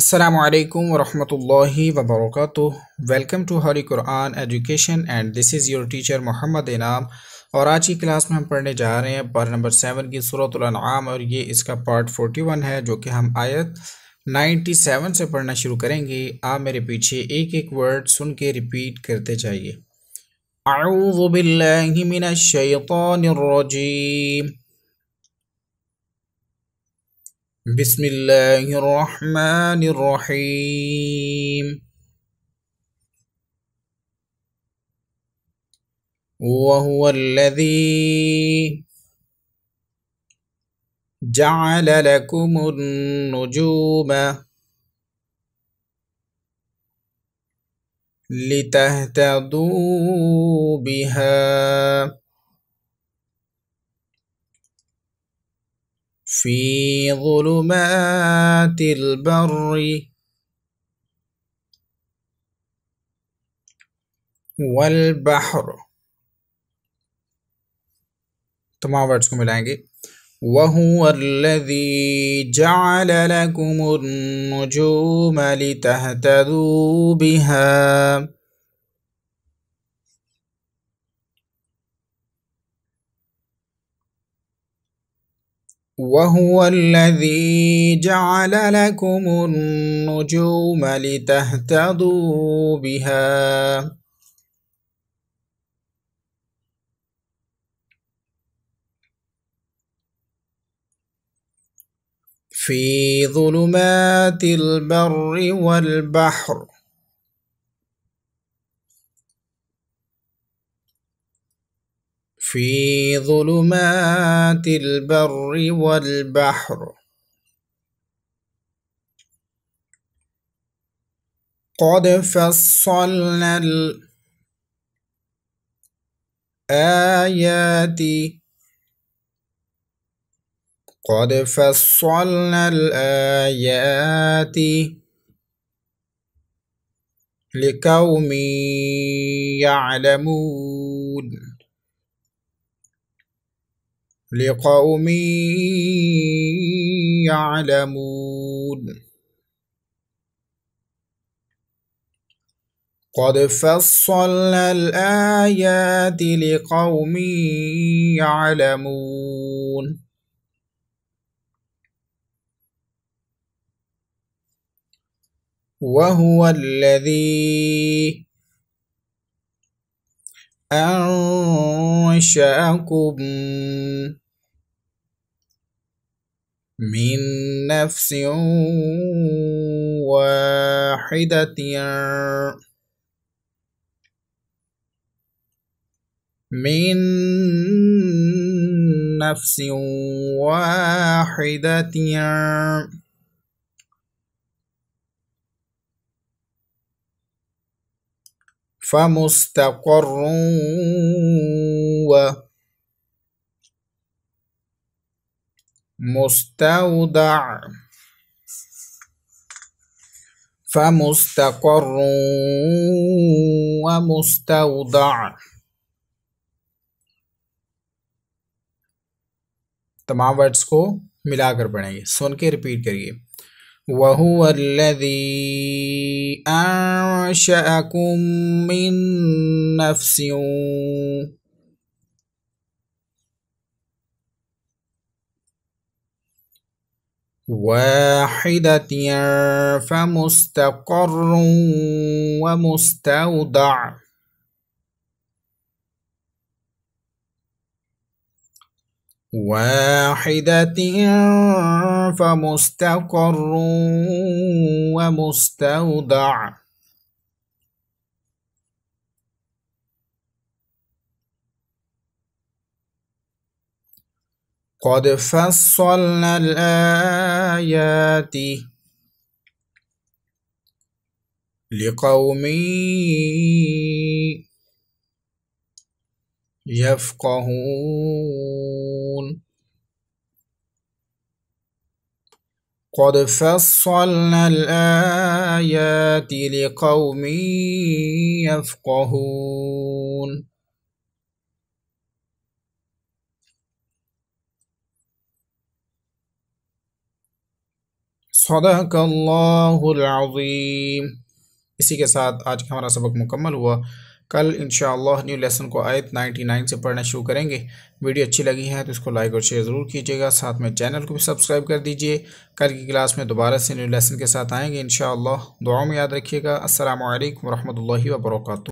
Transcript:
السلام علیکم ورحمۃ اللہ وبرکاتہ ویلکم ٹو ہری قرآن ایجوکیشن اینڈ دس از یور ٹیچر محمد انعام اور آج کی کلاس میں ہم پڑھنے جا رہے ہیں پر نمبر سیون کی صورت الانعام اور یہ اس کا پارٹ فورٹی ون ہے جو کہ ہم آیت نائنٹی سیون سے پڑھنا شروع کریں گے آپ میرے پیچھے ایک ایک ورڈ سن کے ریپیٹ کرتے جائیے بسم الله الرحمن الرحيم وهو الذي جعل لكم النجوم لتهتدوا بها في ظلمات البر والبحر ورڈز کو ملائیں گے وهو الذي جعل لكم النجوم لتهتدوا بها وهو الذي جعل لكم النجوم لتهتدوا بها في ظلمات البر والبحر في ظلمات البر والبحر قد فصلنا الآيات قد فصلنا الآيات لقوم يعلمون لقوم يعلمون قد فصلنا الآيات لقوم يعلمون وهو الذي أن أنشأكم من نفس واحدة من نفس واحدة فمستقر و مستودع فمستقر ومستودع تمام ورڈز کو ملا کر پڑھیں گے سن کے ریپیٹ کریے وهو الذي أنشأكم من نفس واحدة فمستقر ومستودع واحدة فمستقر ومستودع قد فصلنا الآيات لقوم يفقهون قد فصلنا الآيات لقوم يفقهون صدق الله العظيم اسی کے ساتھ آج का हमारा सबक मुकम्मल کل انشاءاللہ نیو لیسن کو آیت نائنٹی نائن سے پڑھنا شروع کریں گے ویڈیو اچھی لگی ہے تو اس کو لائک اور شیئر ضرور کیجیے گا ساتھ میں چینل کو بھی سبسکرائب کر دیجیے کل کی کلاس میں دوبارہ سے نیو لیسن کے ساتھ آئیں گے انشاءاللہ دعاوں دعاؤں میں یاد رکھیے گا السلام علیکم ورحمۃ اللہ وبرکاتہ